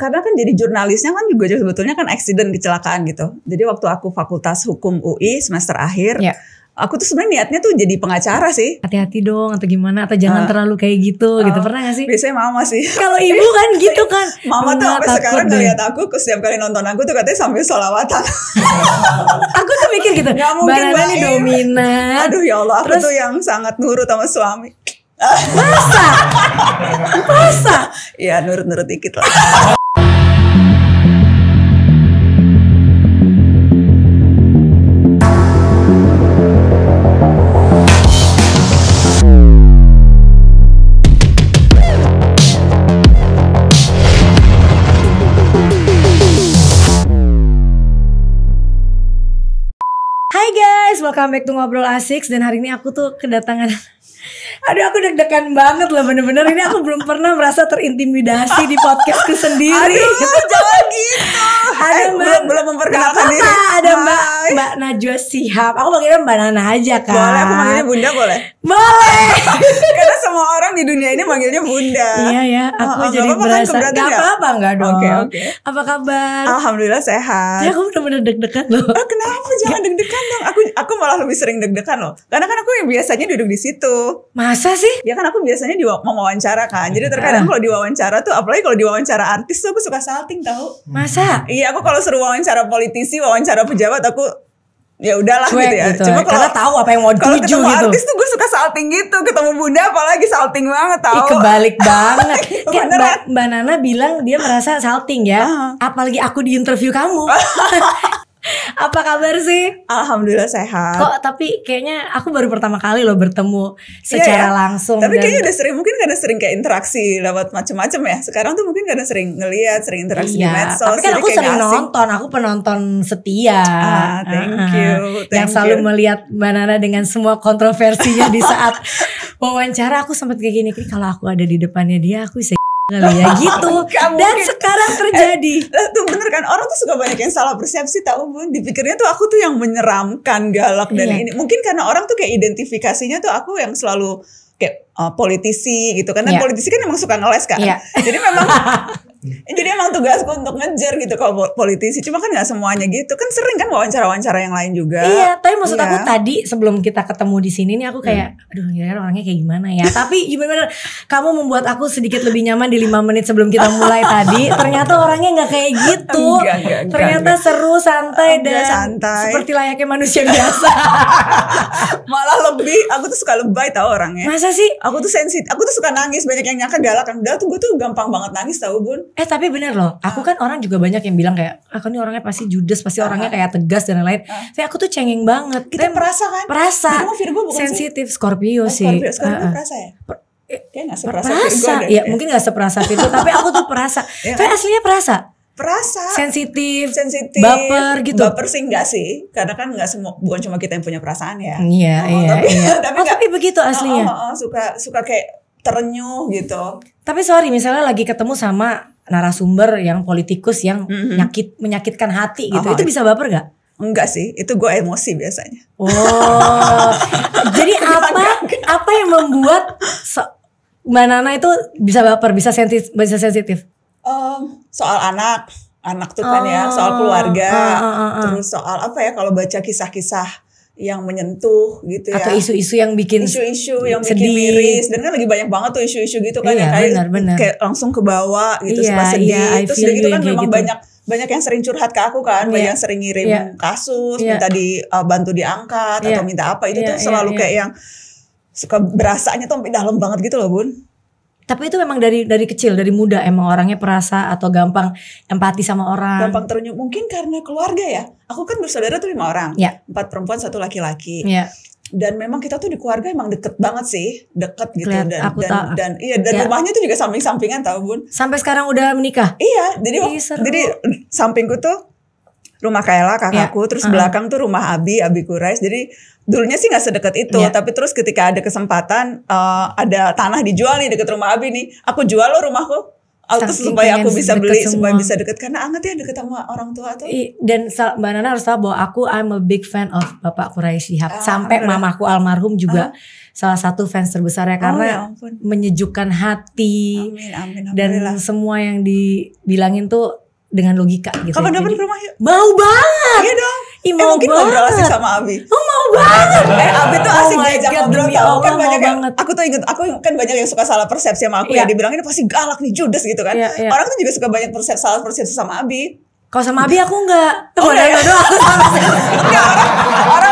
karena kan jadi jurnalisnya kan juga sebetulnya kan accident kecelakaan gitu. Jadi waktu aku fakultas hukum UI semester akhir, ya. aku tuh sebenarnya niatnya tuh jadi pengacara sih. Hati-hati dong atau gimana atau jangan uh, terlalu kayak gitu uh, gitu pernah gak sih? Biasanya mama sih. Kalau ibu kan gitu kan. mama, mama tuh sampai sekarang ngeliat aku, ke setiap kali nonton aku tuh katanya sambil sholawatan. aku tuh mikir gitu. Gak mungkin Mbak dominan. Aduh ya Allah, aku tuh yang sangat nurut sama suami Masa? Masa? Ya nurut-nurut dikit lah. Hai guys, welcome back to Ngobrol Asik dan hari ini aku tuh kedatangan Aduh aku deg-degan banget loh bener-bener ini aku belum pernah merasa terintimidasi di podcastku sendiri. Aduh jangan gitu. Aduh eh, belum, belum memperkenalkan diri. Ada mbak Mbak Najwa Sihab. Aku panggilnya Mbak Nana aja kan. Boleh aku kan. panggilnya Bunda boleh. Boleh. Karena semua di dunia ini manggilnya bunda. Iya, iya. Oh, oh, kan ya, aku oh, jadi apa -apa berasa kan gak apa-apa enggak dong. Oke, okay, oke. Okay. Apa kabar? Alhamdulillah sehat. Ya aku benar-benar deg-degan loh. Oh, kenapa? Jangan deg-degan dong. Aku aku malah lebih sering deg-degan loh. Karena kan aku yang biasanya duduk di situ. Masa sih? Ya kan aku biasanya di wawancara kan. Jadi terkadang ah. kalau diwawancara tuh apalagi kalau diwawancara artis tuh aku suka salting tau Masa? Iya, aku kalau seru wawancara politisi, wawancara pejabat aku ya udahlah Cuek, gitu ya. Gitu. Cuma kalau tahu apa yang mau dituju kalau ketemu gitu. artis tuh gue suka salting gitu, ketemu Bunda apalagi salting banget tahu. kebalik banget. Kayak Mbak, Mbak Nana bilang dia merasa salting ya. Uh ah. -huh. Apalagi aku di interview kamu. Apa kabar sih? Alhamdulillah sehat. Kok tapi kayaknya aku baru pertama kali loh bertemu iya secara iya, langsung. Tapi kayaknya udah sering mungkin karena sering kayak interaksi lewat macam-macam ya. Sekarang tuh mungkin karena sering ngelihat, sering interaksi iya, di medsos. Tapi kan aku sering ngasih. nonton, aku penonton setia. Ah, thank uh-huh. you. Thank Yang selalu you. melihat Mbak Nana dengan semua kontroversinya di saat wawancara aku sempat kayak gini, kalau aku ada di depannya dia aku bisa Nah, Lalu ya gitu. Dan mungkin. sekarang terjadi. Eh, eh, tuh bener kan orang tuh suka banyak yang salah persepsi tahu bun. Dipikirnya tuh aku tuh yang menyeramkan galak dan iya. ini. Mungkin karena orang tuh kayak identifikasinya tuh aku yang selalu kayak uh, politisi gitu kan. Dan iya. yeah. politisi kan emang suka ngeles kan. Yeah. Jadi memang Jadi emang tugasku untuk ngejar gitu kalau politisi. Cuma kan nggak semuanya gitu. Kan sering kan wawancara-wawancara yang lain juga. Iya, tapi maksud iya. aku tadi sebelum kita ketemu di sini nih aku kayak hmm. aduh ya orangnya kayak gimana ya. tapi gimana kamu membuat aku sedikit lebih nyaman di lima menit sebelum kita mulai tadi. Ternyata orangnya nggak kayak gitu. Enggak, enggak, enggak, Ternyata enggak. seru, santai enggak, dan santai. seperti layaknya manusia biasa. Malah lebih aku tuh suka lebay tau orangnya. Masa sih? Aku tuh sensitif. Aku tuh suka nangis banyak yang nyangka galak kan. Udah tuh gue tuh gampang banget nangis tau Bun eh tapi bener loh aku ah. kan orang juga banyak yang bilang kayak aku ah, kan nih orangnya pasti judes pasti orangnya ah. kayak tegas dan lain-lain tapi aku tuh cengeng banget kita Rem, perasa kan perasa sensitif Scorpio oh, sih Scorpio, Scorpio uh, perasa ya eh, perasa, ya, mungkin gak seperasa Virgo tapi aku tuh perasa tapi ya kan? aslinya perasa perasa sensitif sensitif baper gitu baper sih enggak sih karena kan gak semua bukan cuma kita yang punya perasaan ya iya oh, iya tapi, iya oh, tapi, begitu aslinya suka suka kayak terenyuh gitu tapi sorry misalnya lagi ketemu sama narasumber yang politikus yang mm-hmm. nyakit menyakitkan hati gitu. Oh, itu bisa baper gak? Enggak sih, itu gue emosi biasanya. Oh, jadi apa apa yang membuat so Mbak Nana itu bisa baper, bisa sensitif, bisa sensitif? Um, soal anak, anak tuh kan ya, oh, ya, soal keluarga, uh, uh. terus soal apa ya? Kalau baca kisah-kisah yang menyentuh gitu ya atau isu-isu yang bikin isu-isu yang sedih. bikin miris dan kan lagi banyak banget tuh isu-isu gitu kan iya, yang kayak, benar, benar. kayak langsung ke bawah gitu iya, sedih iya, terus udah gitu kan memang gitu. banyak banyak yang sering curhat ke aku kan yeah. banyak yang sering ngirim yeah. kasus yeah. minta dibantu eh, diangkat yeah. atau minta apa itu yeah, tuh iya, selalu yeah. kayak yang suka berasanya tuh sampai dalam banget gitu loh bun tapi itu memang dari dari kecil, dari muda emang orangnya perasa atau gampang empati sama orang. Gampang terunyuh. Mungkin karena keluarga ya. Aku kan bersaudara tuh lima orang. Ya. Empat perempuan, satu laki-laki. Ya. Dan memang kita tuh di keluarga emang deket banget sih, deket gitu Kelihat, dan, aku dan, tak, dan iya dan ya. rumahnya tuh juga samping-sampingan tau bun. Sampai sekarang udah menikah. Iya, jadi Ih, seru. jadi sampingku tuh rumah Kayla ya. kakakku, yeah. terus uh-huh. belakang tuh rumah Abi, Abi Kurais. Jadi dulunya sih nggak sedekat itu, yeah. tapi terus ketika ada kesempatan uh, ada tanah dijual nih deket rumah Abi nih, aku jual lo rumahku auto supaya aku bisa beli semua. supaya bisa deket karena anget ya deket sama orang tua tuh I, dan mbak Nana harus tahu bahwa aku I'm a big fan of Bapak Quraisy Shihab Uh, sampai uh, mamaku almarhum juga uh, salah satu fans terbesarnya oh, karena ya menyejukkan hati amin, amin, dan semua yang dibilangin tuh dengan logika gitu. Ya. kapan dapat ke rumah yuk. Mau banget. Iya dong. Ih, eh, mau eh, mungkin banget. ngobrol asik sama Abi. Oh, mau banget. Eh, Abi tuh oh asik oh diajak ngobrol tau kan Allah, kan banyak yang, banget. aku tuh inget, aku kan banyak yang suka salah persepsi sama aku yeah. ya. Iya. Dibilang ini pasti galak nih Judas gitu kan. Yeah, yeah. Orang tuh juga suka banyak persepsi salah persepsi sama Abi. Kalau sama Abi aku enggak. Oh, oh enggak, enggak. enggak. orang, orang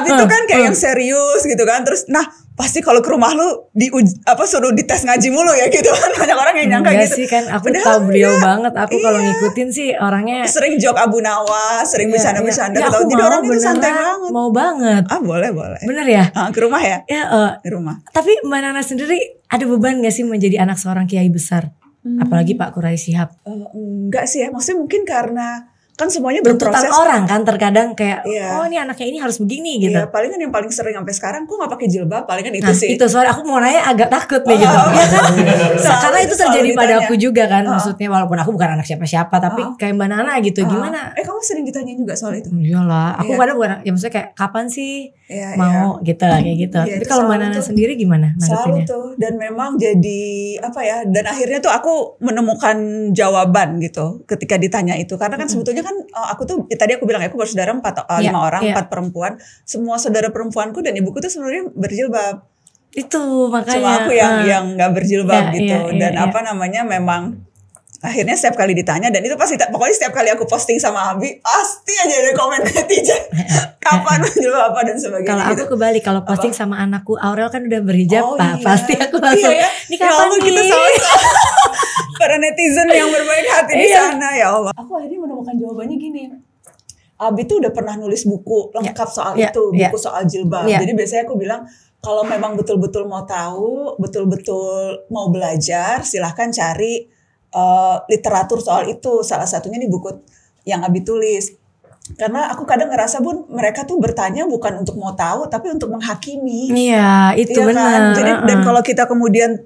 lab itu kan kayak yang serius gitu kan. Terus nah pasti kalau ke rumah lu di apa suruh dites ngaji mulu ya gitu kan banyak orang yang nyangka Enggak gitu. sih kan aku Padahal tahu beliau ya, banget aku iya. kalau ngikutin sih orangnya sering jok Abu Nawas sering bercanda-bercanda iya, iya. ya, gitu. orang itu santai banget mau banget ah boleh boleh bener ya ah, ke rumah ya ya uh, ke rumah tapi mbak Nana sendiri ada beban gak sih menjadi anak seorang kiai besar hmm. apalagi Pak Kurai Sihab uh, eh, enggak sih ya maksudnya mungkin karena kan semuanya berproses Tentang orang kan terkadang kayak yeah. oh ini anaknya ini harus begini iya, gitu. Yeah, palingan yang paling sering sampai sekarang kok nggak pakai jilbab palingan itu nah, sih. Itu soalnya aku mau nanya agak takut nih oh, gitu. Oh, iya kan? so, karena itu terjadi pada aku juga kan oh. maksudnya walaupun aku bukan anak siapa-siapa tapi oh. kayak mbak Nana gitu oh. gimana? Eh kamu sering ditanya juga soal itu? Iya lah aku yeah. kadang bukan ya maksudnya kayak kapan sih yeah, mau yeah. gitu kayak gitu. Yeah, tapi kalau mbak Nana sendiri gimana? Selalu tuh dan memang jadi apa ya dan akhirnya tuh aku menemukan jawaban gitu ketika ditanya itu karena kan sebetulnya kan uh, aku tuh ya tadi aku bilang ya, aku bersaudara empat uh, eh, yeah, lima orang yeah. empat perempuan semua saudara perempuanku dan ibuku tuh sebenarnya berjilbab itu makanya cuma aku yang uh, yang nggak berjilbab yeah, gitu yeah, yeah, dan yeah. Ya. apa namanya memang akhirnya setiap kali ditanya dan itu pasti pokoknya setiap kali aku posting sama Abi pasti aja ada komen netizen kapan dulu apa dan sebagainya kalau gitu. aku kebalik kalau posting apa? sama anakku Aurel kan udah berhijab oh, pak iya. pasti aku iya langsung iya, ya? kapan nih kapan kita sama, para netizen yang berbaik hati iya. di sana ya Allah aku akhirnya menemukan jawabannya gini Abi tuh udah pernah nulis buku lengkap ya. soal yeah. itu, ya. buku soal jilbab. Yeah. Jadi biasanya aku bilang kalau memang betul-betul mau tahu, betul-betul mau belajar, silahkan cari Eh, literatur soal itu salah satunya di buku yang Abi tulis karena aku kadang ngerasa pun mereka tuh bertanya bukan untuk mau tahu tapi untuk menghakimi iya itu ya benar jadi dan kalau kita kemudian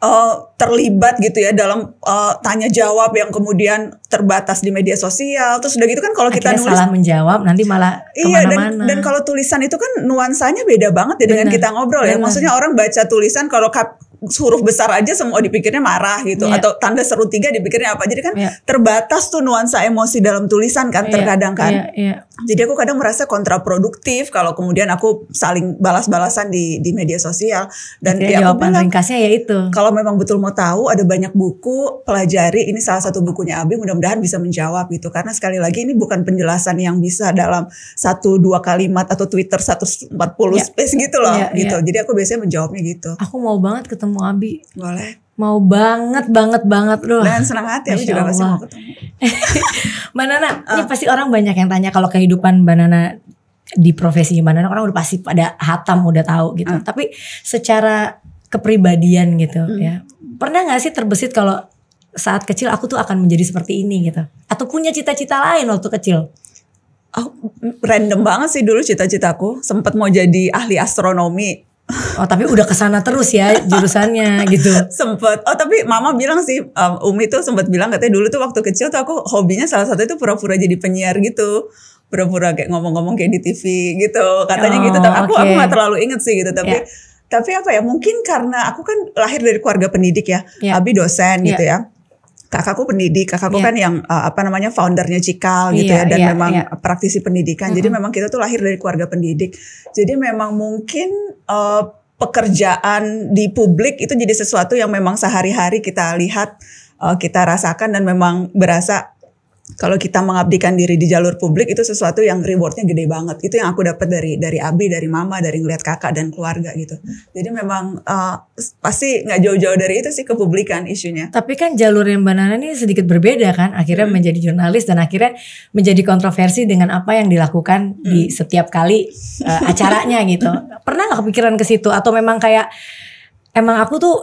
uh, terlibat gitu ya dalam uh, tanya jawab yang kemudian terbatas di media sosial terus udah gitu kan kalau kita tulis nulis salah menjawab nanti malah iya dan dan kalau tulisan itu kan nuansanya beda banget ya dengan kita ngobrol bener. ya maksudnya orang baca tulisan kalau huruf besar aja semua dipikirnya marah gitu yeah. atau tanda seru tiga dipikirnya apa jadi kan yeah. terbatas tuh nuansa emosi dalam tulisan kan yeah. terkadang kan yeah. Yeah jadi aku kadang merasa kontraproduktif kalau kemudian aku saling balas-balasan di di media sosial dan Akhirnya ya jawaban bilang, ringkasnya ya itu. Kalau memang betul mau tahu ada banyak buku, pelajari ini salah satu bukunya Abi mudah-mudahan bisa menjawab gitu karena sekali lagi ini bukan penjelasan yang bisa dalam satu dua kalimat atau Twitter 140 ya. space gitu loh ya, ya. gitu. Ya. Jadi aku biasanya menjawabnya gitu. Aku mau banget ketemu Abi. Boleh. Mau banget banget banget loh. Dan senang hati aku juga pasti mau ketemu. Mbak Nana, uh. ini pasti orang banyak yang tanya kalau kehidupan Mbak Nana di profesinya Mbak Nana orang udah pasti pada hatam udah tahu gitu. Uh. Tapi secara kepribadian gitu hmm. ya. Pernah gak sih terbesit kalau saat kecil aku tuh akan menjadi seperti ini gitu atau punya cita-cita lain waktu kecil? Oh, random banget sih dulu cita-citaku. Sempat mau jadi ahli astronomi. Oh tapi udah kesana terus ya jurusannya gitu. Sempet. Oh tapi mama bilang sih um, Umi tuh sempet bilang katanya dulu tuh waktu kecil tuh aku hobinya salah satu itu pura-pura jadi penyiar gitu. Pura-pura kayak ngomong-ngomong kayak di TV gitu. Katanya oh, gitu. Tapi aku okay. aku oh, gak terlalu inget sih gitu. Tapi yeah. tapi apa ya mungkin karena aku kan lahir dari keluarga pendidik ya. Yeah. Abi dosen yeah. gitu ya, ya kakakku pendidik, kakakku yeah. kan yang uh, apa namanya foundernya Cikal gitu yeah, ya dan yeah, memang yeah. praktisi pendidikan. Mm -hmm. Jadi memang kita tuh lahir dari keluarga pendidik. Jadi memang mungkin uh, pekerjaan di publik itu jadi sesuatu yang memang sehari-hari kita lihat, eh, kita rasakan dan memang berasa kalau kita mengabdikan diri di jalur publik itu sesuatu yang rewardnya gede banget itu yang aku dapat dari dari abi dari mama dari ngeliat kakak dan keluarga gitu jadi memang uh, pasti nggak jauh-jauh dari itu sih kepublikan isunya tapi kan jalur yang banana ini sedikit berbeda kan akhirnya hmm. menjadi jurnalis dan akhirnya menjadi kontroversi dengan apa yang dilakukan hmm. di setiap kali uh, acaranya gitu pernah nggak kepikiran ke situ atau memang kayak emang aku tuh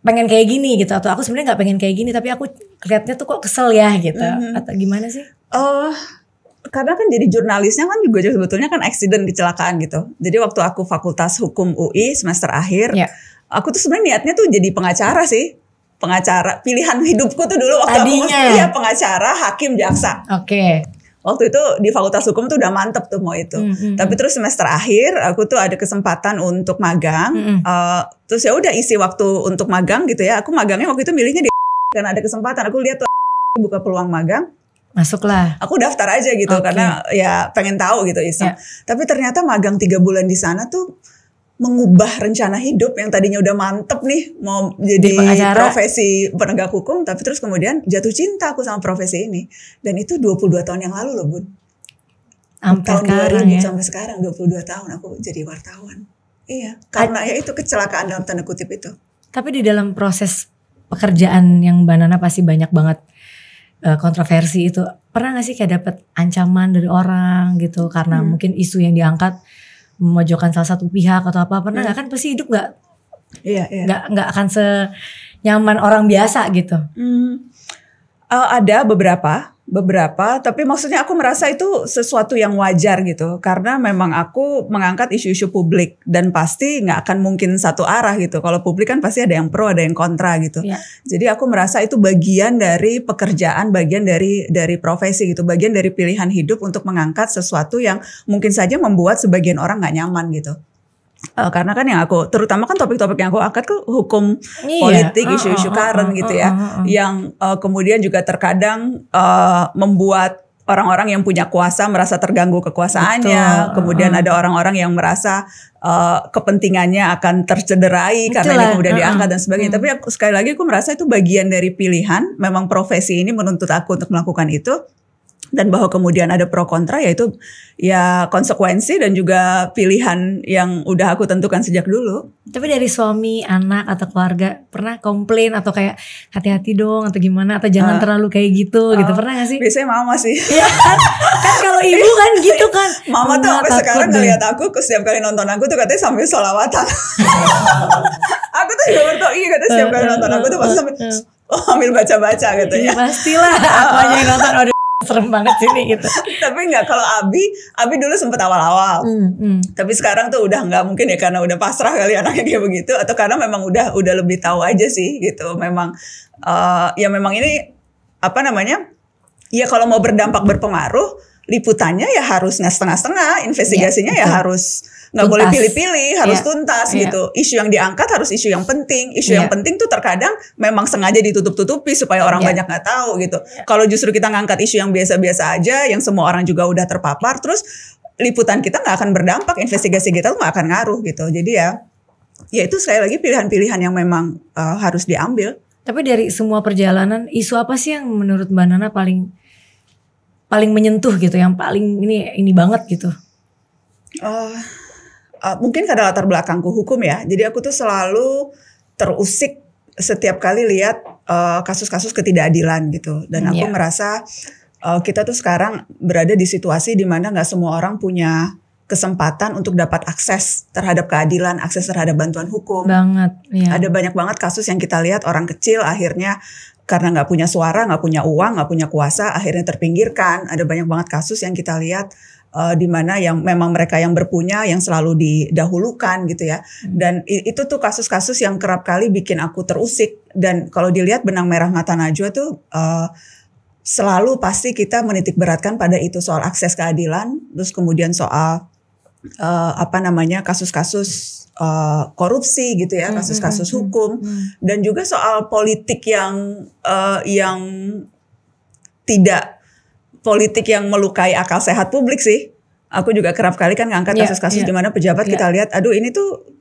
pengen kayak gini gitu atau aku sebenarnya nggak pengen kayak gini tapi aku kelihatnya tuh kok kesel ya gitu mm-hmm. atau gimana sih? Oh, karena kan jadi jurnalisnya kan juga sebetulnya kan accident kecelakaan gitu. Jadi waktu aku fakultas hukum UI semester akhir, yeah. aku tuh sebenarnya niatnya tuh jadi pengacara sih pengacara pilihan hidupku tuh dulu waktu Tadinya. aku masih ya pengacara hakim jaksa. Oke. Okay waktu itu di Fakultas Hukum tuh udah mantep tuh mau itu. Mm -hmm. Tapi hmm. terus semester akhir aku tuh ada kesempatan untuk magang. Mm -hmm. uh, terus ya udah isi waktu untuk magang gitu ya. Aku magangnya waktu itu milihnya di karena ada kesempatan. Aku lihat tuh buka peluang magang. Masuklah. Aku daftar aja gitu okay. karena ya pengen tahu gitu iseng. Yeah. Tapi ternyata magang tiga bulan di sana tuh mengubah rencana hidup yang tadinya udah mantep nih mau jadi pengacara. profesi penegak hukum tapi terus kemudian jatuh cinta aku sama profesi ini dan itu 22 tahun yang lalu loh Bun sampai tahun sekarang 2000 ya. sampai sekarang 22 tahun aku jadi wartawan iya karena A ya itu kecelakaan dalam tanda kutip itu tapi di dalam proses pekerjaan yang banana pasti banyak banget eh, kontroversi itu pernah gak sih kayak dapet ancaman dari orang gitu karena hmm. mungkin isu yang diangkat memojokkan salah satu pihak atau apa pernah iya. nggak hmm. kan pasti hidup nggak iya, iya. nggak nggak akan senyaman orang biasa gitu hmm. uh, ada beberapa beberapa tapi maksudnya aku merasa itu sesuatu yang wajar gitu karena memang aku mengangkat isu-isu publik dan pasti nggak akan mungkin satu arah gitu kalau publik kan pasti ada yang pro ada yang kontra gitu ya. jadi aku merasa itu bagian dari pekerjaan bagian dari dari profesi gitu bagian dari pilihan hidup untuk mengangkat sesuatu yang mungkin saja membuat sebagian orang nggak nyaman gitu Uh, karena kan yang aku terutama kan topik-topik yang aku angkat ke hukum iya. politik ah, isu-isu uh, current uh, gitu ya yang uh, kemudian juga terkadang uh, membuat orang-orang yang punya kuasa merasa terganggu kekuasaannya Betul. kemudian ada orang-orang yang merasa uh, kepentingannya akan tercederai karena ini kemudian diangkat dan sebagainya hmm. tapi aku, sekali lagi aku merasa itu bagian dari pilihan memang profesi ini menuntut aku untuk melakukan itu dan bahwa kemudian ada pro kontra yaitu ya konsekuensi dan juga pilihan yang udah aku tentukan sejak dulu. Tapi dari suami, anak atau keluarga pernah komplain atau kayak hati-hati dong atau gimana atau jangan uh, terlalu kayak gitu uh, gitu ah. pernah gak sih? Biasanya mama sih. Iya kan? kan kalau ibu kan gitu kan. Mama, mama tuh sampai sekarang ngeliat aku setiap kali nonton aku tuh katanya sambil solawatan. aku tuh juga bertau iya katanya setiap kali nonton aku tuh pasti eh, eh, sambil eh. oh, baca-baca gitu iya, ya. Pastilah aku aja yang nonton serem banget sini gitu. tapi nggak kalau Abi, Abi dulu sempet awal-awal. Mm, mm. Tapi sekarang tuh udah nggak mungkin ya karena udah pasrah kali anaknya kayak begitu atau karena memang udah udah lebih tahu aja sih gitu. Memang uh, ya memang ini apa namanya? Ya kalau mau berdampak berpengaruh liputannya ya harus nggak setengah-setengah, iya, investigasinya yeah, ya harus nggak boleh pilih-pilih, harus yeah. tuntas yeah. gitu. Isu yang diangkat harus isu yang penting. Isu yeah. yang iya. penting tuh terkadang memang sengaja ditutup-tutupi supaya orang yeah. banyak nggak tahu gitu. Yeah. Kalau justru kita ngangkat isu yang biasa-biasa aja, yang semua orang juga udah terpapar, terus liputan kita nggak akan berdampak, investigasi kita tuh nggak akan ngaruh gitu. Jadi ya, ya itu sekali lagi pilihan-pilihan yang memang uh, harus diambil. Tapi dari semua perjalanan, isu apa sih yang menurut Mbak Nana paling paling menyentuh gitu, yang paling ini ini banget gitu? Uh, uh, mungkin karena latar belakangku hukum ya. Jadi aku tuh selalu terusik setiap kali lihat kasus eh, kasus-kasus ketidakadilan gitu. Dan aku yeah. merasa uh, kita tuh sekarang berada di situasi di mana nggak semua orang punya kesempatan untuk dapat akses terhadap keadilan, akses terhadap bantuan hukum. Banget. Iya. Ada banyak banget kasus yang kita lihat orang kecil akhirnya karena nggak punya suara, nggak punya uang, nggak punya kuasa, akhirnya terpinggirkan. Ada banyak banget kasus yang kita lihat uh, di mana yang memang mereka yang berpunya yang selalu didahulukan gitu ya. Hmm. Dan itu tuh kasus-kasus yang kerap kali bikin aku terusik. Dan kalau dilihat benang merah mata Najwa tuh uh, selalu pasti kita menitik beratkan pada itu soal akses keadilan, terus kemudian soal uh, apa namanya kasus-kasus uh, korupsi gitu ya hmm, kasus-kasus hmm, hmm, hukum dan juga soal politik yang uh, yang tidak politik yang melukai akal sehat publik sih aku juga kerap kali kan ngangkat iya, kasus-kasus yeah, yeah. di mana pejabat yeah. kita lihat aduh ini tuh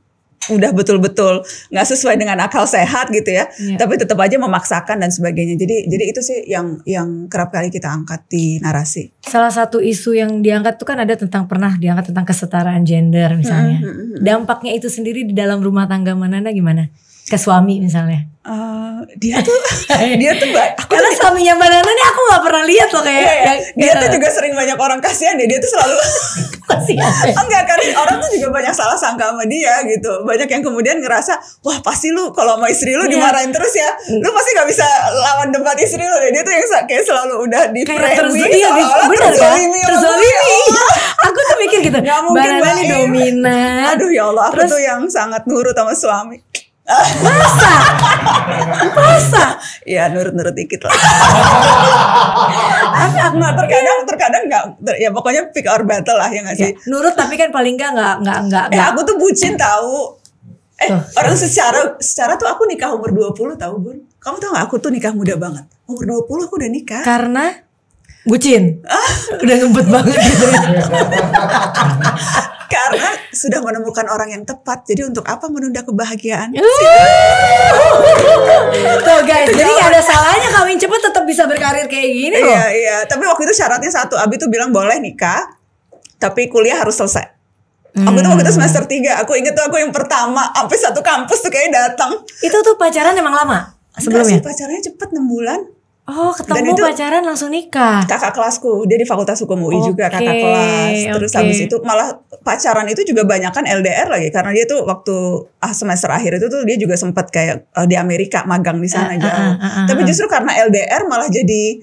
udah betul-betul nggak sesuai dengan akal sehat gitu ya, yeah. tapi tetap aja memaksakan dan sebagainya. Jadi jadi itu sih yang yang kerap kali kita angkat di narasi. Salah satu isu yang diangkat itu kan ada tentang pernah diangkat tentang kesetaraan gender misalnya. -hmm. Dampaknya itu sendiri di dalam rumah tangga mana gimana? ke suami misalnya? Uh, dia tuh dia tuh mbak aku karena tuh, suaminya mbak Nana nih aku nggak pernah lihat loh kayak iya, iya. dia gitu. tuh juga sering banyak orang kasihan ya dia tuh selalu kasihan enggak oh, kan orang tuh juga banyak salah sangka sama dia gitu banyak yang kemudian ngerasa wah pasti lu kalau sama istri lu iya. dimarahin terus ya lu pasti nggak bisa lawan debat istri lu deh dia tuh yang kayak selalu udah di kayak terus dia di, bener kan terzolimi ya aku tuh mikir gitu nggak mungkin mbak Nana iya. dominan aduh ya Allah aku terus, tuh yang sangat nurut sama suami masa masa ya nurut-nurut dikit lah aku, nah, terkadang iya. terkadang nggak ter, ya pokoknya pick our battle lah ya nggak ya, sih ya, nurut tapi kan paling nggak nggak nggak nggak eh, aku tuh bucin tahu eh oh. orang secara secara tuh aku nikah umur 20 tahu bun kamu tahu gak aku tuh nikah muda banget umur 20 aku udah nikah karena bucin udah ngebet banget gitu karena sudah menemukan orang yang tepat jadi untuk apa menunda kebahagiaan tuh guys jadi nggak ada salahnya kawin cepet tetap bisa berkarir kayak gini loh iya iya tapi waktu itu syaratnya satu Abi tuh bilang boleh nikah tapi kuliah harus selesai Hmm. Aku tuh waktu itu hmm. semester 3 Aku inget tuh aku yang pertama Sampai satu kampus tuh kayak datang Itu tuh pacaran emang lama? Sebelumnya? Enggak sih, pacarannya cepet 6 bulan Oh, ketemu itu pacaran langsung nikah. Kakak kelasku, dia di Fakultas Hukum UI okay, juga kakak kelas. Terus okay. habis itu malah pacaran itu juga banyak kan LDR lagi karena dia tuh waktu ah semester akhir itu tuh dia juga sempat kayak uh, di Amerika magang di sana uh, jauh. Uh, uh, uh, uh, Tapi justru karena LDR malah jadi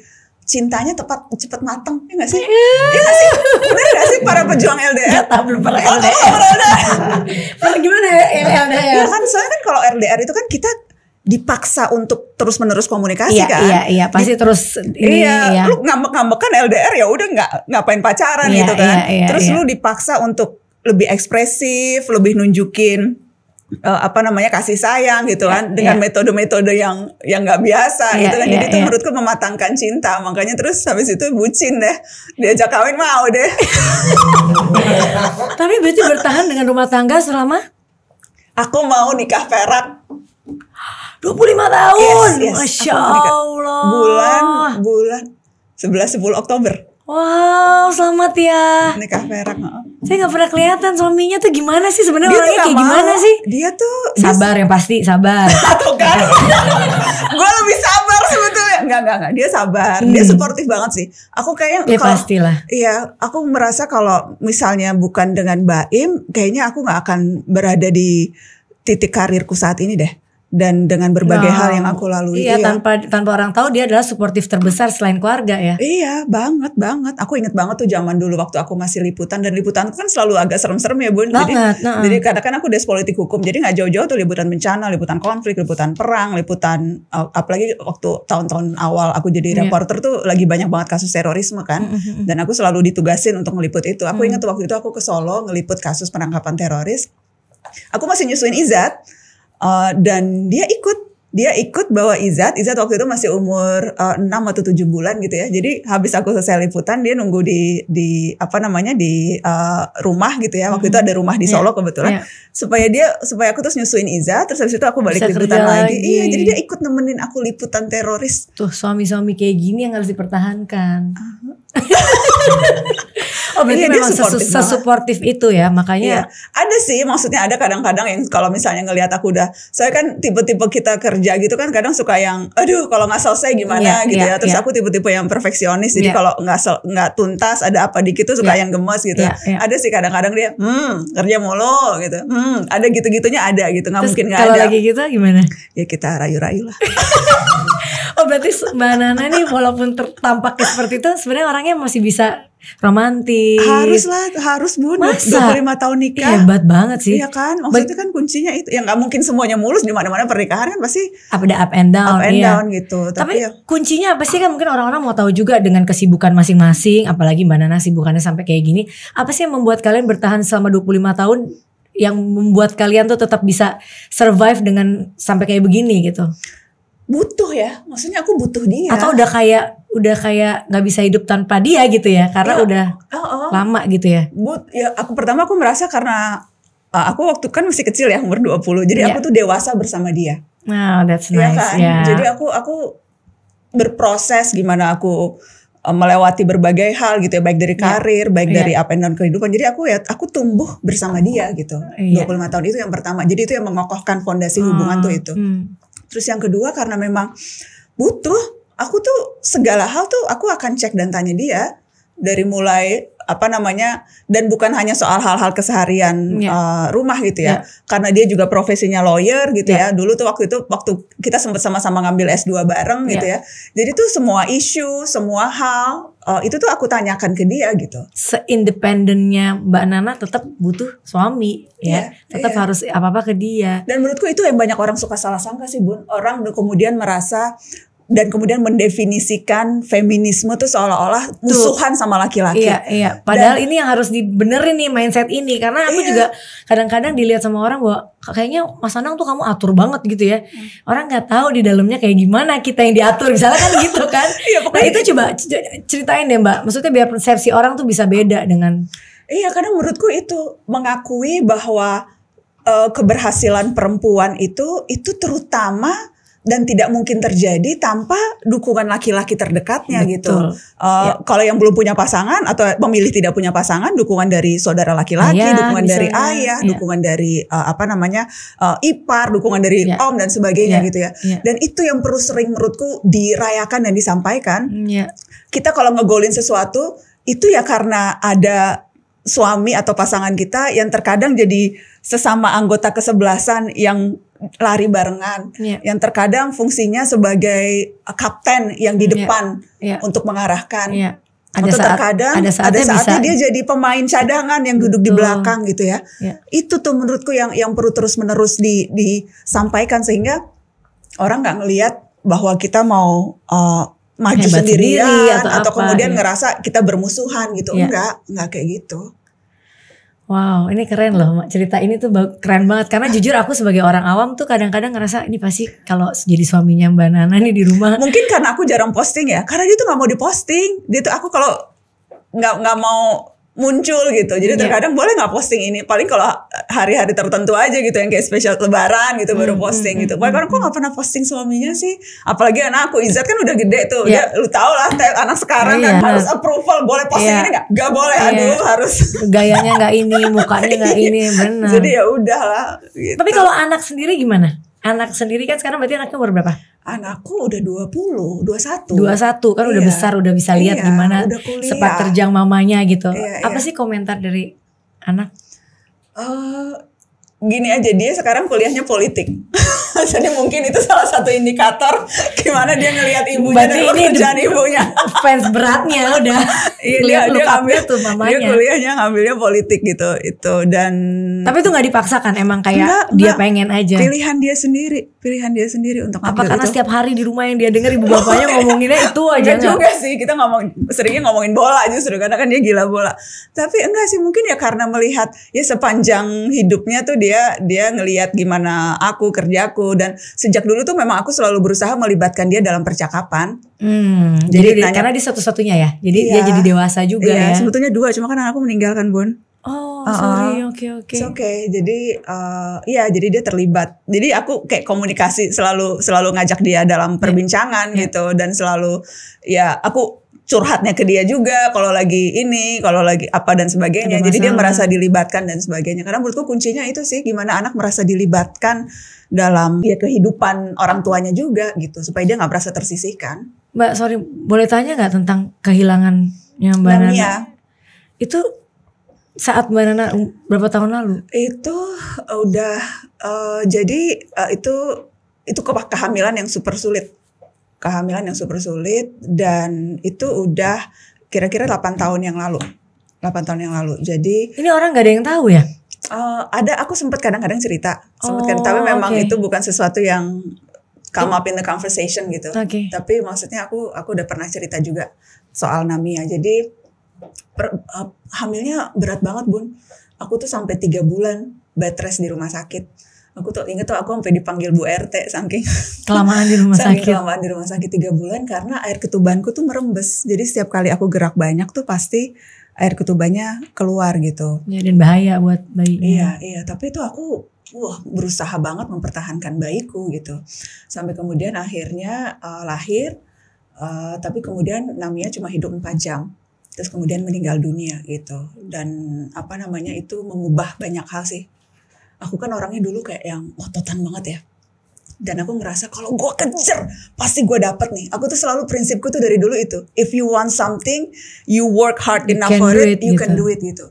cintanya tepat cepat mateng ya gak sih? Iya ya gak sih? Bener gak sih para pejuang LDR? belum pernah LDR. Oh, belum pernah LDR. Gimana ya LDR? Ya kan soalnya kan kalau LDR itu kan kita dipaksa untuk terus menerus komunikasi iya, kan iya iya pasti Di, terus ini, iya, iya lu ngambek-ngambek LDR ya udah nggak ngapain pacaran iya, gitu kan iya, iya, terus iya. lu dipaksa untuk lebih ekspresif lebih nunjukin uh, apa namanya kasih sayang gitu iya, kan iya. dengan metode-metode iya. yang yang nggak biasa iya, gitu kan iya, Jadi jadi itu iya. menurutku mematangkan cinta makanya terus habis itu bucin deh diajak kawin mau deh tapi berarti bertahan dengan rumah tangga selama aku mau nikah perak 25 tahun. Yes, yes. Masya Allah. Bulan bulan 11 10 Oktober. Wow, selamat ya. Nikah perak. Saya nggak pernah kelihatan suaminya tuh gimana sih sebenarnya orangnya kayak mau. gimana sih? Dia tuh sabar dia... yang pasti sabar. Satu kan. Gue lebih sabar sebetulnya. Enggak enggak enggak. Dia sabar. Hmm. Dia suportif banget sih. Aku kayaknya ya, kalo, pastilah. Iya, aku merasa kalau misalnya bukan dengan Baim, kayaknya aku nggak akan berada di titik karirku saat ini deh dan dengan berbagai wow. hal yang aku lalui. Iya, iya, tanpa tanpa orang tahu dia adalah suportif terbesar selain keluarga ya. Iya, banget banget. Aku inget banget tuh zaman dulu waktu aku masih liputan dan liputan kan selalu agak serem-serem ya, Bun. Banget, jadi nah, jadi kadang kan aku des politik hukum. Jadi nggak jauh-jauh tuh liputan bencana, liputan konflik, liputan perang, liputan uh, apalagi waktu tahun-tahun awal aku jadi yeah. reporter tuh lagi banyak banget kasus terorisme kan. Dan aku selalu ditugasin untuk ngeliput itu. Aku mm. inget tuh waktu itu aku ke Solo ngeliput kasus penangkapan teroris. Aku masih nyusuin Izat Eh, dan dia ikut dia ikut bawa Izat. Izat waktu itu masih umur uh, atau tujuh bulan gitu ya. Jadi habis aku selesai liputan dia nunggu di di apa namanya di uh, rumah gitu ya. Waktu -hmm. itu ada rumah di Solo yeah. kebetulan. Yeah. Supaya dia supaya aku terus nyusuin Izat, terus habis itu aku balik Bisa liputan lagi. lagi. Iya, jadi dia ikut nemenin aku liputan teroris. Tuh suami-suami kayak gini yang harus dipertahankan. Uh ah. -huh. oh berarti iya, dia memang sesupportif itu ya makanya. Iya. Ada sih maksudnya ada kadang-kadang yang kalau misalnya ngelihat aku udah saya kan tipe-tipe kita kerja gitu kan kadang suka yang aduh kalau nggak selesai gimana yeah, gitu yeah, ya. Iya, Terus yeah. aku tipe-tipe yang perfeksionis jadi yeah. kalau nggak nggak tuntas ada apa dikit tuh suka yeah. yang gemes gitu. Yeah, yeah. Ada sih kadang-kadang dia hmm kerja mulu gitu. Hmm ada gitu-gitunya ada gitu nggak mungkin nggak ada. Kalau lagi kita gitu gimana? Ya kita rayu-rayu lah. oh berarti Mbak Nana nih walaupun tertampak seperti itu sebenarnya orangnya masih bisa romantis. Haruslah, harus bun. Masa? 25 tahun nikah. Iya, hebat banget sih. Iya kan? Maksudnya But, kan kuncinya itu. yang gak mungkin semuanya mulus di mana-mana pernikahan kan pasti up ada up and down. Up and iya. down gitu. Tapi, Tapi ya. kuncinya apa sih kan mungkin orang-orang mau tahu juga dengan kesibukan masing-masing, apalagi Mbak Nana sibukannya sampai kayak gini. Apa sih yang membuat kalian bertahan selama 25 tahun yang membuat kalian tuh tetap bisa survive dengan sampai kayak begini gitu? butuh ya maksudnya aku butuh dia atau udah kayak udah kayak nggak bisa hidup tanpa dia gitu ya karena ya, udah oh, oh. lama gitu ya but ya aku pertama aku merasa karena uh, aku waktu kan masih kecil ya umur 20 jadi yeah. aku tuh dewasa bersama dia nah oh, that's iya nice ya kan? yeah. jadi aku aku berproses gimana aku uh, melewati berbagai hal gitu ya baik dari iya. karir yeah. baik yeah. dari apa dalam kehidupan jadi aku ya aku tumbuh bersama dia gitu yeah. 25 tahun itu yang pertama jadi itu yang mengokohkan fondasi hmm. hubungan tuh itu hmm Terus yang kedua karena memang butuh aku tuh segala hal tuh aku akan cek dan tanya dia dari mulai apa namanya dan bukan hanya soal hal-hal keseharian yeah. Iya. uh, rumah gitu ya yeah. karena dia juga profesinya lawyer gitu yeah. ya dulu tuh waktu itu waktu kita sempat sama-sama ngambil S2 bareng yeah. gitu ya jadi tuh semua isu semua hal Oh itu tuh aku tanyakan ke dia gitu. Seindependennya Mbak Nana tetap butuh suami yeah, ya, iya, tetap yeah. harus apa-apa ke dia. Dan menurutku itu yang banyak orang suka salah sangka sih, Bun. Orang kemudian merasa dan kemudian mendefinisikan feminisme tuh seolah-olah musuhan sama laki-laki. Iya, iya. Padahal dan, ini yang harus dibenerin nih mindset ini karena aku iya. juga kadang-kadang dilihat sama orang bahwa kayaknya Mas Anang tuh kamu atur banget gitu ya. Hmm. Orang nggak tahu di dalamnya kayak gimana kita yang diatur misalnya kan gitu kan. iya, nah, itu coba gitu. ceritain deh Mbak. Maksudnya biar persepsi orang tuh bisa beda dengan Iya, karena menurutku itu mengakui bahwa uh, keberhasilan perempuan itu itu terutama dan tidak mungkin terjadi tanpa dukungan laki-laki terdekatnya Betul. gitu. Uh, ya. Kalau yang belum punya pasangan atau pemilih tidak punya pasangan, dukungan dari saudara laki-laki, ayah, dukungan dari ayah, ya. dukungan dari eh, apa namanya uh, ipar, dukungan dari ya. om dan sebagainya ya. gitu ya. ya. Dan itu yang perlu sering menurutku dirayakan dan disampaikan. Ya. Kita kalau ngegolin sesuatu itu ya karena ada suami atau pasangan kita yang terkadang jadi sesama anggota kesebelasan yang lari barengan yeah. yang terkadang fungsinya sebagai uh, kapten yang di iya. depan yeah. Yeah. untuk mengarahkan yeah. ada untuk saat, terkadang ada saatnya, ada saatnya bisa. dia jadi pemain cadangan yang duduk Betul. di belakang gitu ya yeah. itu tuh menurutku yang yang perlu terus menerus di, disampaikan sehingga orang nggak ngelihat bahwa kita mau uh, maju sendirian sendiri atau, atau apa, kemudian ya. ngerasa kita bermusuhan gitu yeah. enggak enggak kayak gitu Wow, ini keren loh cerita ini tuh keren banget karena jujur aku sebagai orang awam tuh kadang-kadang ngerasa ini pasti kalau jadi suaminya Mbak Nana nih di rumah. Mungkin karena aku jarang posting ya, karena dia tuh nggak mau diposting. Dia tuh aku kalau nggak nggak mau muncul gitu. Jadi iya. terkadang boleh nggak posting ini? Paling kalau hari-hari tertentu aja gitu yang kayak spesial lebaran gitu baru hmm, posting hmm, gitu. Paling mm, orang kok nggak pernah posting suaminya sih? Apalagi anak aku Izat kan udah gede tuh. Yeah. Udah lu tau lah anak sekarang yeah. kan harus approval boleh posting yeah. ini nggak? Gak boleh yeah. aduh harus gayanya nggak ini, mukanya nggak iya. ini, benar. Jadi ya udahlah. Gitu. Tapi kalau anak sendiri gimana? Anak sendiri kan sekarang berarti anaknya umur berapa? anakku udah 20, 21. 21 kan iya. udah besar, udah bisa lihat iya, gimana sepak terjang mamanya gitu. Iya, iya, Apa sih komentar dari anak? Uh, gini aja dia sekarang kuliahnya politik. Jadi mungkin itu salah satu indikator gimana dia ngelihat ibunya Berarti dan kerjaan ibunya. Fans beratnya udah. Iya, dia, dia ngambil tuh mamanya. Dia kuliahnya ngambilnya politik gitu itu dan. Tapi itu nggak dipaksakan emang kayak enggak, dia enggak. pengen aja. Pilihan dia sendiri, pilihan dia sendiri untuk. Apa karena itu. setiap hari di rumah yang dia dengar ibu bapaknya ngomonginnya itu aja? Enggak juga sih kita ngomong seringnya ngomongin bola aja sudah karena kan dia gila bola. Tapi enggak sih mungkin ya karena melihat ya sepanjang hidupnya tuh dia dia ngelihat gimana aku kerjaku dan sejak dulu tuh memang aku selalu berusaha melibatkan dia dalam percakapan. Hmm, jadi, jadi nanya, karena dia satu-satunya ya. Jadi iya, dia jadi dewasa juga iya, ya. sebetulnya dua cuma kan aku meninggalkan, Bun. Oh, uh -uh. sorry, oke okay, oke. Okay. Oke, okay. jadi uh, ya jadi dia terlibat. Jadi aku kayak komunikasi selalu selalu ngajak dia dalam iya. perbincangan yeah. gitu yeah. dan selalu ya aku curhatnya ke dia juga kalau lagi ini kalau lagi apa dan sebagainya jadi dia merasa dilibatkan dan sebagainya karena menurutku kuncinya itu sih gimana anak merasa dilibatkan dalam ya kehidupan orang tuanya juga gitu supaya dia nggak merasa tersisihkan mbak sorry boleh tanya nggak tentang kehilangannya mbak iya. Nana ya. itu saat mbak Nana um, berapa tahun lalu itu eh, udah uh, jadi uh, itu itu kehamilan yang super sulit kehamilan yang super sulit dan itu udah kira-kira 8 tahun yang lalu. 8 tahun yang lalu. Jadi Ini orang nggak ada yang tahu ya? Uh, ada aku sempat kadang-kadang cerita, sempat oh, kan tapi memang okay. itu bukan sesuatu yang come iya. up in the conversation gitu. Okay. Tapi maksudnya aku aku udah pernah cerita juga soal Namia. Jadi per, uh, hamilnya berat banget bun. Aku tuh sampai tiga bulan bed rest di rumah sakit aku tuh inget tuh aku sampai dipanggil Bu RT saking kelamaan di rumah sakit saking kelamaan di rumah sakit tiga bulan karena air ketubanku tuh merembes jadi setiap kali aku gerak banyak tuh pasti air ketubannya keluar gitu ya dan bahaya buat bayi iya iya tapi itu aku wah berusaha banget mempertahankan bayiku gitu sampai kemudian akhirnya uh, lahir uh, tapi kemudian namanya cuma hidup 4 jam terus kemudian meninggal dunia gitu dan apa namanya itu mengubah banyak hal sih aku kan orangnya dulu kayak yang ototan banget ya dan aku ngerasa kalau gue kejar pasti gue dapet nih aku tuh selalu prinsipku tuh dari dulu itu if you want something you work hard enough you enough for it, it you can gitu. do it gitu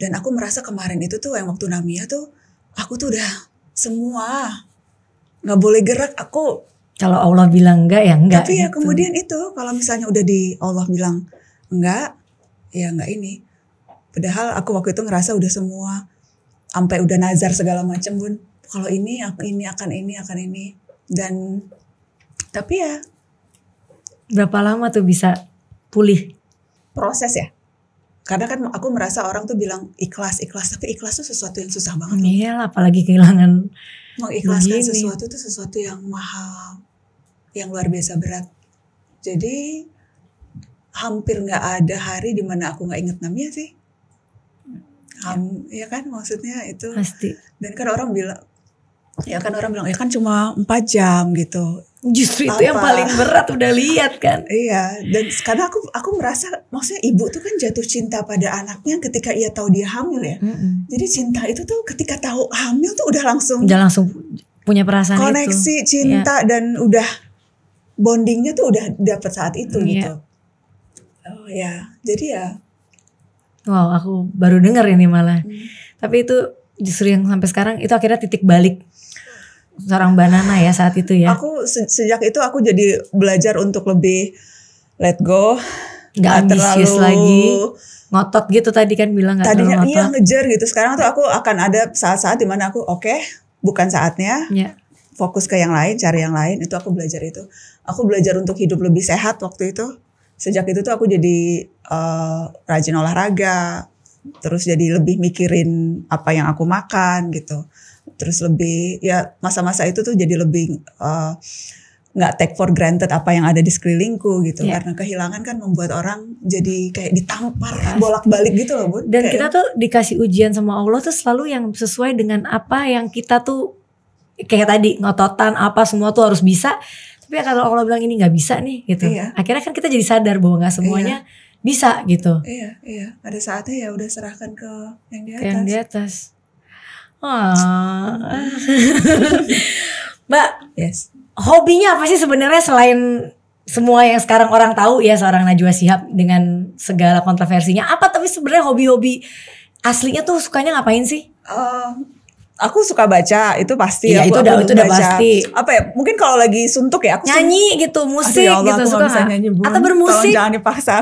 dan aku merasa kemarin itu tuh yang waktu Namia tuh aku tuh udah semua nggak boleh gerak aku kalau Allah bilang enggak ya enggak tapi ya gitu. kemudian itu kalau misalnya udah di Allah bilang enggak ya enggak ini padahal aku waktu itu ngerasa udah semua sampai udah nazar segala macem bun kalau ini aku ini akan ini akan ini dan tapi ya berapa lama tuh bisa pulih proses ya karena kan aku merasa orang tuh bilang ikhlas ikhlas tapi ikhlas tuh sesuatu yang susah banget iya lah apalagi kehilangan mengikhlaskan begini. sesuatu tuh sesuatu yang mahal yang luar biasa berat jadi hampir nggak ada hari dimana aku nggak inget namanya sih um, ya kan maksudnya itu pasti dan kan orang bilang ya kan orang bilang ya kan cuma empat jam gitu justru Apa? itu yang paling berat udah lihat kan iya dan karena aku aku merasa maksudnya ibu tuh kan jatuh cinta pada anaknya ketika ia tahu dia hamil ya mm -hmm. jadi cinta itu tuh ketika tahu hamil tuh udah langsung udah langsung punya perasaan koneksi itu. Iya. cinta yeah. dan udah bondingnya tuh udah dapet saat itu yeah. gitu oh ya jadi ya Wow, aku baru dengar ini malah. Hmm. Tapi itu justru yang sampai sekarang itu akhirnya titik balik seorang banana ya saat itu ya. Aku se sejak itu aku jadi belajar untuk lebih let go, nggak terlalu, lagi, ngotot gitu tadi kan bilang nggak terlalu iya, ngotot. Tadinya iya ngejar gitu. Sekarang tuh aku akan ada saat-saat dimana aku oke, okay, bukan saatnya. Yeah. Fokus ke yang lain, cari yang lain. Itu aku belajar itu. Aku belajar untuk hidup lebih sehat waktu itu sejak itu tuh aku jadi uh, rajin olahraga terus jadi lebih mikirin apa yang aku makan gitu terus lebih ya masa-masa itu tuh jadi lebih uh, take for granted apa yang ada di sekelilingku gitu yeah. karena kehilangan kan membuat orang jadi kayak ditampar bolak-balik gitu loh bun dan kayak, kita tuh dikasih ujian sama Allah tuh selalu yang sesuai dengan apa yang kita tuh kayak tadi ngototan apa semua tuh harus bisa tapi ya kalau Allah bilang ini nggak bisa nih gitu iya. akhirnya kan kita jadi sadar bahwa nggak semuanya iya. bisa gitu iya iya ada saatnya ya udah serahkan ke yang di atas ke yang di atas Mbak yes hobinya apa sih sebenarnya selain semua yang sekarang orang tahu ya seorang Najwa sihab dengan segala kontroversinya apa tapi sebenarnya hobi-hobi aslinya tuh sukanya ngapain sih? Uh, aku suka baca itu pasti ya, aku, itu udah itu udah pasti apa ya mungkin kalau lagi suntuk ya aku nyanyi suntuk. gitu ya musik Allah, gitu suka bisa nyanyi, bun. atau bermusik tolong jangan dipaksa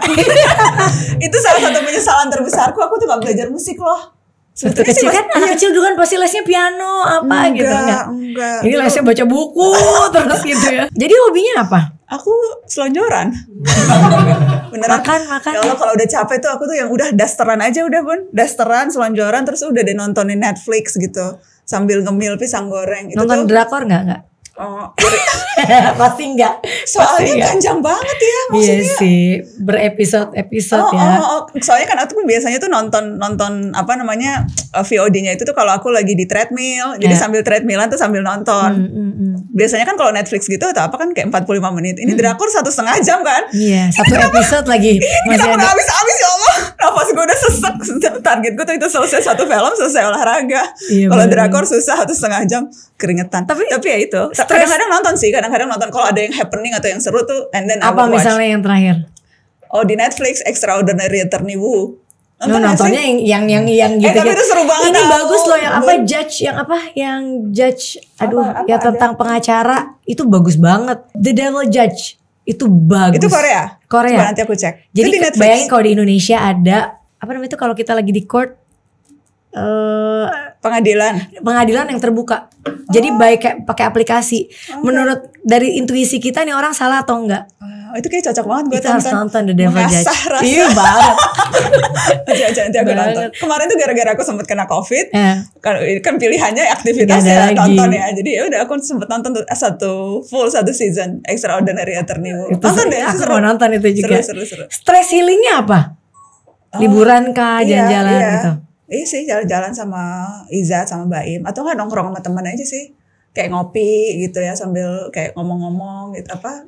itu salah satu penyesalan terbesarku aku tuh gak belajar musik loh Sebetulnya kecil kan anak iya. kecil juga kan pasti lesnya piano apa enggak, gitu enggak. Enggak. Ini lesnya baca buku terus gitu ya. Jadi hobinya apa? Aku selonjoran. beneran makan makan kalau ya kalau udah capek tuh aku tuh yang udah dasteran aja udah bun dasteran selonjoran terus udah deh nontonin Netflix gitu sambil ngemil pisang goreng itu nonton tuh, drakor nggak gak? Oh, pasti enggak. Soalnya pasti enggak. panjang banget ya iya maksudnya. Iya sih, berepisode-episode oh, ya. Oh, oh, oh, soalnya kan aku biasanya tuh nonton nonton apa namanya eh, VOD-nya itu tuh kalau aku lagi di treadmill, yeah. jadi ya. sambil treadmillan tuh sambil nonton. Mm, mm, mm. Biasanya kan kalau Netflix gitu atau apa kan kayak 45 menit. Ini mm. drakor satu setengah jam kan? Iya, yeah, satu episode lagi. Masih kita habis-habis ya Allah? Nafas gue udah sesek. Target gue tuh itu selesai satu film, selesai olahraga. Yeah, kalau drakor susah satu setengah jam keringetan. Tapi tapi ya itu. Kadang-kadang nonton sih, kadang-kadang nonton kalau ada yang happening atau yang seru tuh and then Apa misalnya watch. yang terakhir? Oh, di Netflix Extraordinary Attorney Woo. Nonton no, nontonnya yang yang yang yang gitu. Eh, tapi itu seru banget. Ini tau. bagus loh yang apa judge yang apa yang judge. Aduh, apa, apa, ya tentang ada. pengacara itu bagus banget. The Devil Judge itu bagus. Itu Korea. Korea. Coba nanti aku cek. Jadi bayangin kalau di Indonesia ada apa namanya itu kalau kita lagi di court Eh, pengadilan pengadilan yang terbuka oh. jadi baik kayak pakai aplikasi okay. Oh. menurut dari intuisi kita nih orang salah atau enggak oh, itu kayak cocok banget gue tonton nonton The Devil Judge iya banget aja aja jangan aku nonton kemarin tuh gara-gara aku sempat kena covid yeah. Kan, kan, pilihannya aktivitasnya ya nonton ya jadi ya udah aku sempat nonton eh, satu full satu season Extraordinary Attorney itu nonton deh aku seru. mau nonton itu juga seru, seru, seru. stress healingnya apa oh, liburan kah iya, jalan-jalan iya, iya. gitu Iya sih jalan-jalan sama Iza sama Baim atau kan nongkrong sama teman aja sih kayak ngopi gitu ya sambil kayak ngomong-ngomong gitu apa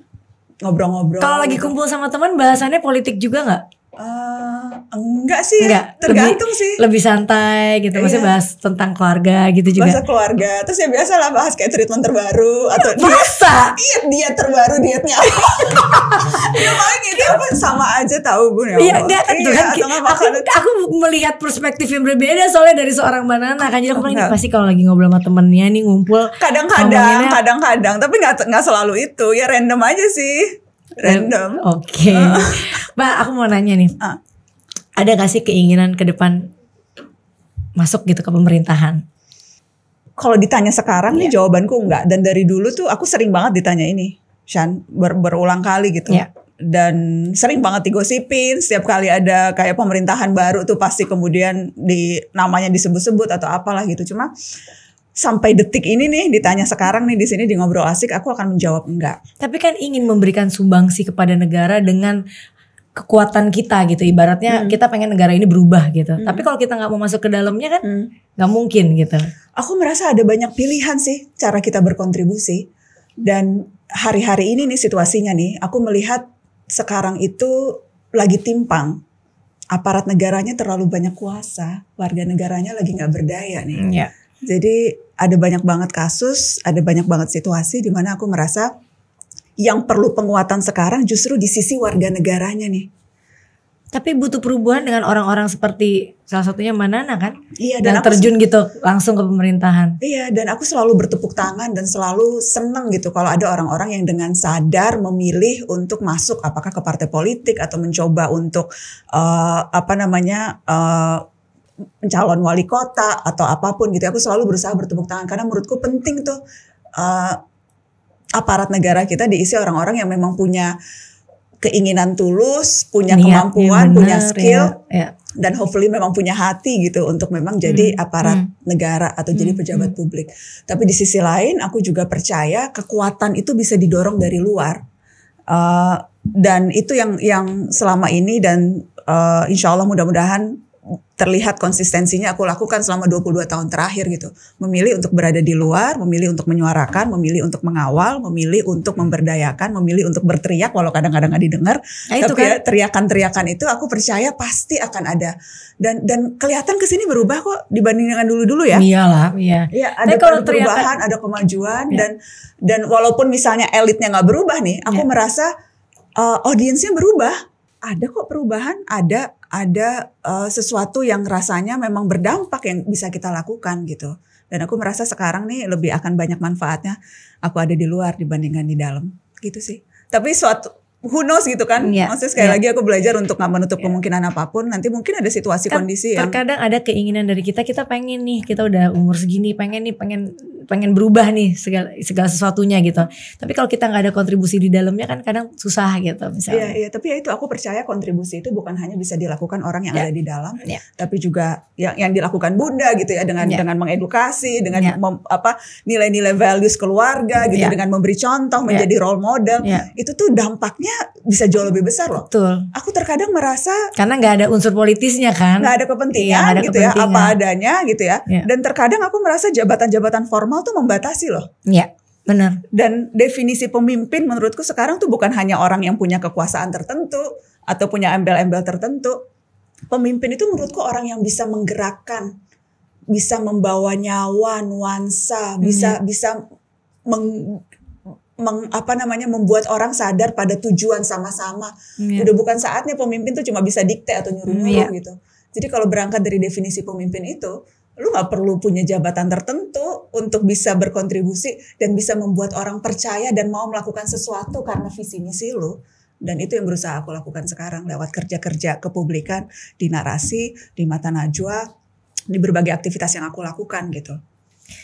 ngobrol-ngobrol. Kalau gitu. lagi kumpul sama teman bahasannya politik juga nggak? Uh, enggak sih, enggak. tergantung lebih, sih. Lebih santai gitu, iya. bahas tentang keluarga gitu juga. Bahasa keluarga, terus ya biasa lah bahas kayak treatment terbaru atau Masa? diet, iya, diet terbaru dietnya apa. ya paling itu ya, sama aja tahu gue ya. Iya, enggak kan, iya, kan aku, aku melihat perspektif yang berbeda soalnya dari seorang banana kan jadi aku bilang pasti kalau lagi ngobrol sama temennya nih ngumpul. Kadang-kadang, kadang-kadang, tapi nggak nggak selalu itu ya random aja sih. Random. Oke. Okay. Mbak aku mau nanya nih. Uh. Ada gak sih keinginan ke depan masuk gitu ke pemerintahan? Kalau ditanya sekarang yeah. nih iya. jawabanku enggak. Dan dari dulu tuh aku sering banget ditanya ini. Shan ber berulang kali gitu. Yeah. Dan sering banget digosipin setiap kali ada kayak pemerintahan baru tuh pasti kemudian di namanya disebut-sebut atau apalah gitu. Cuma sampai detik ini nih ditanya sekarang nih di sini di ngobrol asik aku akan menjawab enggak. Tapi kan ingin memberikan sumbangsi kepada negara dengan kekuatan kita gitu ibaratnya hmm. kita pengen negara ini berubah gitu hmm. tapi kalau kita nggak mau masuk ke dalamnya kan hmm. nggak hmm. mungkin gitu aku merasa ada banyak pilihan sih cara kita berkontribusi dan hari-hari ini nih situasinya nih aku melihat sekarang itu lagi timpang aparat negaranya terlalu banyak kuasa warga negaranya lagi nggak berdaya nih hmm, yeah. jadi ada banyak banget kasus ada banyak banget situasi di mana aku merasa yang perlu penguatan sekarang justru di sisi warga negaranya nih. Tapi butuh perubahan dengan orang-orang seperti salah satunya Manana kan? Iya dan yang terjun gitu langsung ke pemerintahan. Iya dan aku selalu bertepuk tangan dan selalu senang gitu kalau ada orang-orang yang dengan sadar memilih untuk masuk apakah ke partai politik atau mencoba untuk uh, apa namanya uh, calon wali kota atau apapun gitu. Aku selalu berusaha bertepuk tangan karena menurutku penting tuh. Uh, aparat negara kita diisi orang-orang yang memang punya keinginan tulus, punya Niat, kemampuan, bener, punya ya. skill, ya, ya. dan hopefully memang punya hati gitu untuk memang hmm. jadi aparat hmm. negara atau jadi hmm. pejabat hmm. publik. Tapi di sisi lain, aku juga percaya kekuatan itu bisa didorong dari luar, uh, dan itu yang yang selama ini dan uh, insya Allah mudah-mudahan terlihat konsistensinya aku lakukan selama 22 tahun terakhir gitu. Memilih untuk berada di luar, memilih untuk menyuarakan, memilih untuk mengawal, memilih untuk memberdayakan, memilih untuk berteriak walau kadang-kadang nggak didengar. Nah, itu tapi ya kan? teriakan-teriakan itu aku percaya pasti akan ada. Dan dan kelihatan ke sini berubah kok dibanding dengan dulu-dulu ya. Iyalah, iya. Iya, ada kalau perubahan, teriakan, ada kemajuan iya. dan dan walaupun misalnya elitnya nggak berubah nih, aku iya. merasa uh, audiensnya berubah ada kok perubahan, ada ada uh, sesuatu yang rasanya memang berdampak yang bisa kita lakukan gitu. Dan aku merasa sekarang nih lebih akan banyak manfaatnya aku ada di luar dibandingkan di dalam. Gitu sih. Tapi suatu who knows gitu kan. Yeah. Maksudnya sekali yeah. lagi aku belajar untuk nggak menutup yeah. kemungkinan apapun. Nanti mungkin ada situasi kan, kondisi yang terkadang ada keinginan dari kita kita pengen nih, kita udah umur segini pengen nih, pengen pengen berubah nih segala segala sesuatunya gitu. Tapi kalau kita nggak ada kontribusi di dalamnya kan kadang susah gitu misalnya. Iya, iya. tapi ya itu aku percaya kontribusi itu bukan hanya bisa dilakukan orang yang yeah. ada di dalam, yeah. tapi juga yang yang dilakukan Bunda gitu ya dengan yeah. dengan mengedukasi, dengan yeah. mem, apa nilai-nilai values keluarga gitu yeah. dengan memberi contoh, iya. menjadi role model. Yeah. Itu tuh dampaknya bisa jauh lebih besar loh. Betul. Aku terkadang merasa karena nggak ada unsur politisnya kan, nggak ada kepentingan iya, ada gitu kepentingan. ya, apa adanya gitu ya. ya. Dan terkadang aku merasa jabatan-jabatan formal tuh membatasi loh. Iya. Benar. Dan definisi pemimpin menurutku sekarang tuh bukan hanya orang yang punya kekuasaan tertentu atau punya embel-embel tertentu. Pemimpin itu menurutku orang yang bisa menggerakkan, bisa membawa nyawa, nuansa, hmm. bisa bisa meng, meng, apa namanya membuat orang sadar pada tujuan sama-sama. Yeah. Udah bukan saatnya pemimpin tuh cuma bisa dikte atau nyuruh-nyuruh yeah. gitu. Jadi kalau berangkat dari definisi pemimpin itu, lu nggak perlu punya jabatan tertentu untuk bisa berkontribusi dan bisa membuat orang percaya dan mau melakukan sesuatu karena visi misi lu. Dan itu yang berusaha aku lakukan sekarang lewat kerja-kerja kepublikan di narasi, di mata najwa, di berbagai aktivitas yang aku lakukan gitu.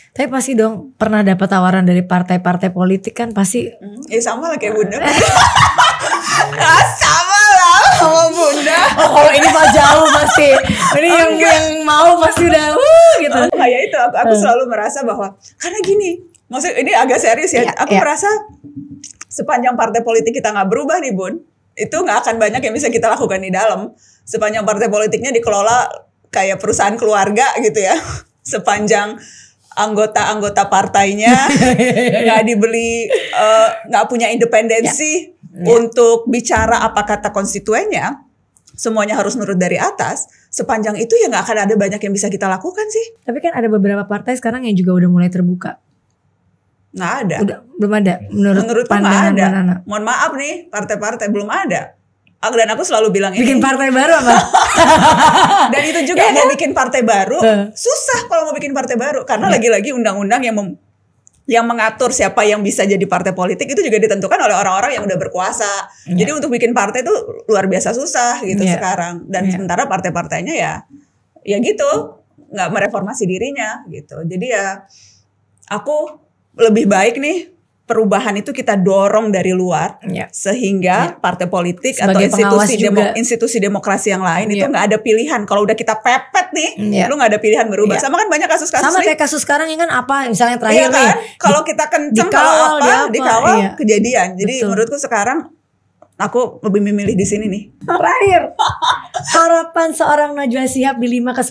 Tapi pasti dong pernah dapat tawaran dari partai-partai politik kan pasti. Hmm, ya sama lah kayak bunda. nah, sama lah sama bunda. Oh kalau ini mah jauh pasti. Ini yang yang mau pasti udah uh, gitu. Oh, kayak itu aku, aku hmm. selalu merasa bahwa karena gini. Maksud ini agak serius ya. ya aku ya. merasa sepanjang partai politik kita nggak berubah nih bun, itu nggak akan banyak yang bisa kita lakukan di dalam. Sepanjang partai politiknya dikelola kayak perusahaan keluarga gitu ya. Sepanjang anggota-anggota partainya nggak dibeli eh, nggak uh, punya independensi ya. Ya. untuk bicara apa kata konstituennya semuanya harus nurut dari atas sepanjang itu ya nggak akan ada banyak yang bisa kita lakukan sih tapi kan ada beberapa partai sekarang yang juga udah mulai terbuka nggak ada udah, belum ada menurut, menurut pandangan ada. mohon maaf nih partai-partai belum ada Aku dan aku selalu bilang bikin ini. partai baru apa? dan itu juga ya, mau kan? bikin partai baru uh. susah kalau mau bikin partai baru karena iya. lagi-lagi undang-undang yang mem yang mengatur siapa yang bisa jadi partai politik itu juga ditentukan oleh orang-orang yang udah berkuasa. Ya. Jadi untuk bikin partai itu luar biasa susah gitu ya. sekarang. Dan ya. sementara partai-partainya ya ya gitu nggak mereformasi dirinya gitu. Jadi ya aku lebih baik nih perubahan itu kita dorong dari luar yeah. sehingga yeah. partai politik Sebagai atau institusi demo, institusi demokrasi yang lain yeah. itu ya. nggak ada pilihan kalau udah kita pepet nih yeah. lu nggak ada pilihan berubah yeah. sama kan banyak kasus-kasus sama kayak kasus sekarang ini ya kan apa misalnya yang terakhir yeah, kan? kalau kita kenceng kalau apa, apa dikawal yeah. kejadian jadi Betul. menurutku sekarang aku lebih memilih di sini nih. Terakhir, harapan seorang Najwa Sihab di 5 ke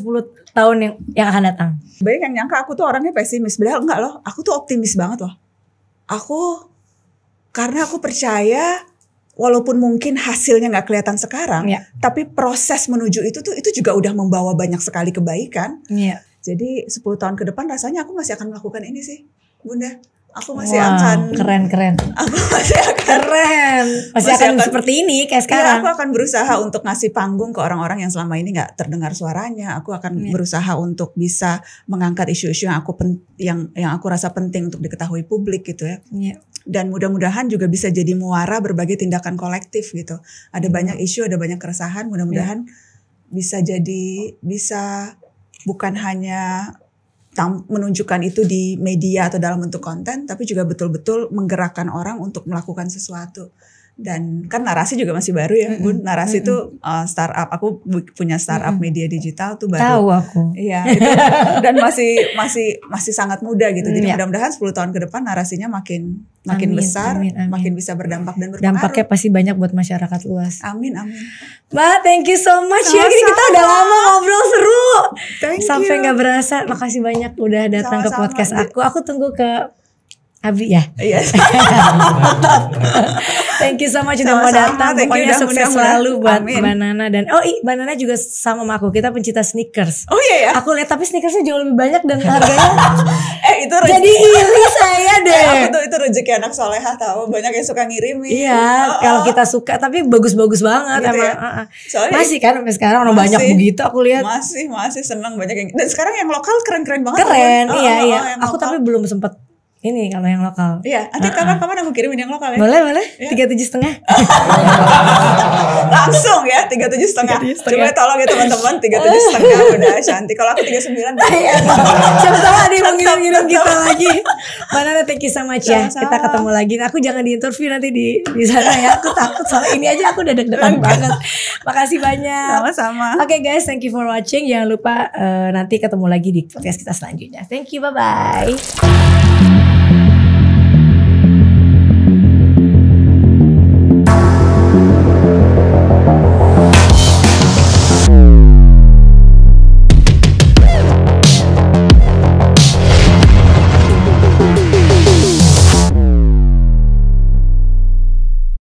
10 tahun yang yang akan datang. Banyak yang nyangka aku tuh orangnya pesimis, padahal enggak loh. Aku tuh optimis banget loh aku karena aku percaya walaupun mungkin hasilnya nggak kelihatan sekarang, ya. tapi proses menuju itu tuh itu juga udah membawa banyak sekali kebaikan. ya. Jadi 10 tahun ke depan rasanya aku masih akan melakukan ini sih, Bunda aku masih wow, akan keren keren aku masih akan keren masih, masih akan, akan seperti ini kayak iya, sekarang ya, aku akan berusaha untuk ngasih panggung ke orang-orang yang selama ini nggak terdengar suaranya aku akan yeah. berusaha untuk bisa mengangkat isu-isu yang aku pen, yang yang aku rasa penting untuk diketahui publik gitu ya yeah. dan mudah-mudahan juga bisa jadi muara berbagai tindakan kolektif gitu ada yeah. banyak isu ada banyak keresahan mudah-mudahan yeah. bisa jadi bisa bukan hanya menunjukkan itu di media atau dalam bentuk konten, tapi juga betul-betul menggerakkan orang untuk melakukan sesuatu dan kan narasi juga masih baru ya mm -hmm. Narasi itu mm -hmm. uh, startup. Aku punya startup mm -hmm. media digital tuh baru. Tahu aku. Iya, itu dan masih masih masih sangat muda gitu. Mm, Jadi ya. mudah-mudahan 10 tahun ke depan narasinya makin makin amin, besar, amin, amin. makin bisa berdampak dan berpengaruh. Dampaknya pasti banyak buat masyarakat luas. Amin, amin. ma thank you so much Sama-sama. ya. Ini kita udah lama ngobrol seru. Thank Sampai nggak berasa. Makasih banyak udah datang Sama-sama, ke podcast aku. Aku tunggu ke Abi ya. Yes. Iya. thank you so much udah mau datang. Thank Pokoknya sukses mudah, selalu buat Amin. Banana dan oh i Banana juga sama sama aku. Kita pencinta sneakers. Oh iya ya. Aku lihat tapi sneakersnya jauh lebih banyak dan harganya. eh itu rezeki. Jadi iri saya eh, deh. Eh, aku tuh itu rezeki anak soleha tahu banyak yang suka ngirimin. Iya, oh, oh. kalau kita suka tapi bagus-bagus banget gitu emang. Ya? masih kan sampai sekarang orang banyak begitu aku lihat. Masih masih senang banyak yang dan sekarang yang lokal keren-keren banget. Keren, kan? iya oh, iya. Oh, aku lokal. tapi belum sempat ini kalau yang lokal. Iya, nanti uh kapan-kapan ah. aku kirimin yang lokal ya. Boleh, boleh. Iya. Tiga tujuh setengah. Langsung ya, tiga tujuh setengah. Coba tolong ya teman-teman, tiga tujuh setengah udah cantik. Kalau aku tiga sembilan. Iya. Sama-sama nih mengirim-ngirim kita lagi. Mana nanti kisah Macia, kita ketemu lagi. Nah, aku jangan diinterview nanti di di sana ya. Aku takut soal ini aja aku udah deg-degan banget. Makasih banyak. Sama-sama. Oke guys, thank you for watching. Jangan lupa eh, nanti ketemu lagi di podcast kita selanjutnya. Thank you, bye-bye.